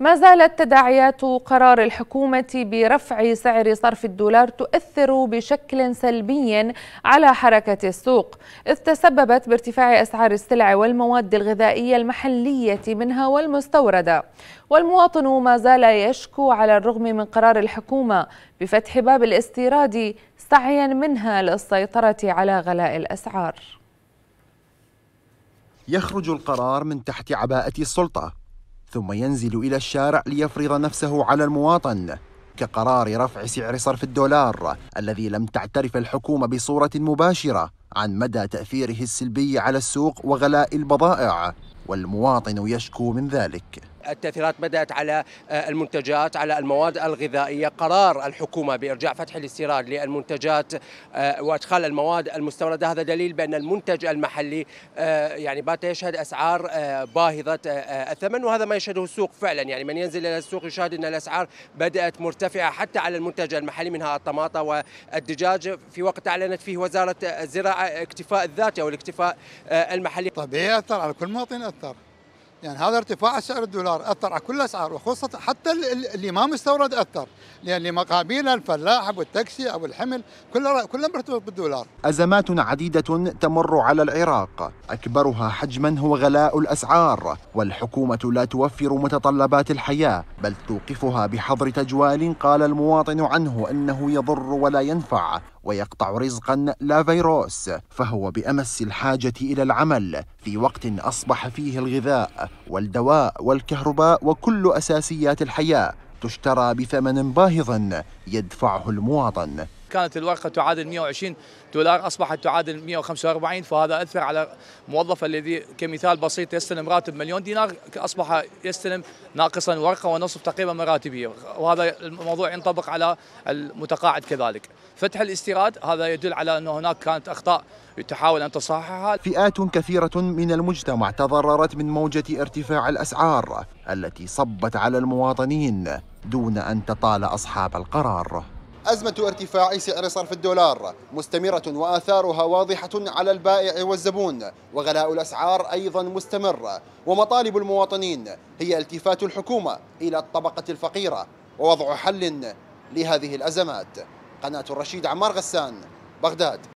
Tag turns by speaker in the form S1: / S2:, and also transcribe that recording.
S1: ما زالت تداعيات قرار الحكومة برفع سعر صرف الدولار تؤثر بشكل سلبي على حركة السوق إذ تسببت بارتفاع أسعار السلع والمواد الغذائية المحلية منها والمستوردة والمواطن ما زال يشكو على الرغم من قرار الحكومة بفتح باب الاستيراد سعيا منها للسيطرة على غلاء الأسعار
S2: يخرج القرار من تحت عباءة السلطة ثم ينزل إلى الشارع ليفرض نفسه على المواطن كقرار رفع سعر صرف الدولار الذي لم تعترف الحكومة بصورة مباشرة عن مدى تأثيره السلبي على السوق وغلاء البضائع والمواطن يشكو من ذلك
S3: التأثيرات بدأت على آه، المنتجات على المواد الغذائية قرار الحكومة بإرجاع فتح الاستيراد للمنتجات آه، وإدخال المواد المستوردة هذا دليل بأن المنتج المحلي آه، يعني بات يشهد أسعار باهظة الثمن وهذا ما يشهده السوق فعلا يعني من ينزل إلى السوق يشاهد أن الأسعار بدأت مرتفعة حتى على المنتج المحلي منها الطماطة والدجاج في وقت أعلنت فيه وزارة الزراعة اكتفاء الذاتي أو الاكتفاء المحلي طبيعي أثر على كل مواطن أثر يعني هذا ارتفاع سعر الدولار اثر على كل الاسعار وخاصه حتى اللي ما مستورد اثر يعني لان مقابيل الفلاح ابو التاكسي ابو الحمل كله كله مرتبط بالدولار.
S2: ازمات عديده تمر على العراق اكبرها حجما هو غلاء الاسعار والحكومه لا توفر متطلبات الحياه بل توقفها بحظر تجوال قال المواطن عنه انه يضر ولا ينفع ويقطع رزقا لا فيروس فهو بأمس الحاجة إلى العمل في وقت أصبح فيه الغذاء والدواء والكهرباء وكل أساسيات الحياة تشترى بثمن باهظ يدفعه المواطن
S4: كانت الورقة تعادل 120 دولار أصبحت تعادل 145 فهذا أثر على موظف الذي كمثال بسيط يستلم راتب مليون دينار أصبح يستلم ناقصا ورقة ونصف تقريبا من راتبه وهذا الموضوع ينطبق على المتقاعد كذلك فتح الاستيراد هذا يدل على أن هناك كانت أخطاء تحاول أن تصححها
S2: فئات كثيرة من المجتمع تضررت من موجة ارتفاع الأسعار التي صبت على المواطنين دون أن تطال أصحاب القرار أزمة ارتفاع سعر صرف الدولار مستمرة وآثارها واضحة على البائع والزبون وغلاء الأسعار أيضا مستمر ومطالب المواطنين هي التفات الحكومة إلى الطبقة الفقيرة ووضع حل لهذه الأزمات قناة الرشيد عمار غسان بغداد